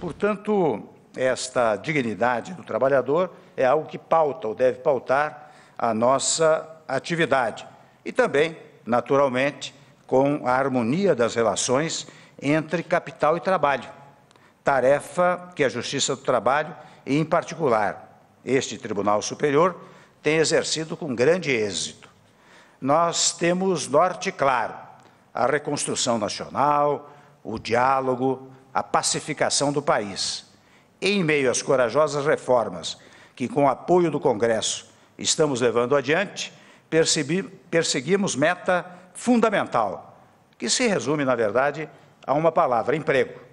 Portanto, esta dignidade do trabalhador é algo que pauta ou deve pautar a nossa atividade. E também, naturalmente, com a harmonia das relações entre capital e trabalho, tarefa que a Justiça do Trabalho, e em particular este Tribunal Superior, tem exercido com grande êxito. Nós temos norte claro, a reconstrução nacional, o diálogo, a pacificação do país. Em meio às corajosas reformas que, com o apoio do Congresso, estamos levando adiante, perseguimos meta fundamental, que se resume, na verdade, a uma palavra: emprego.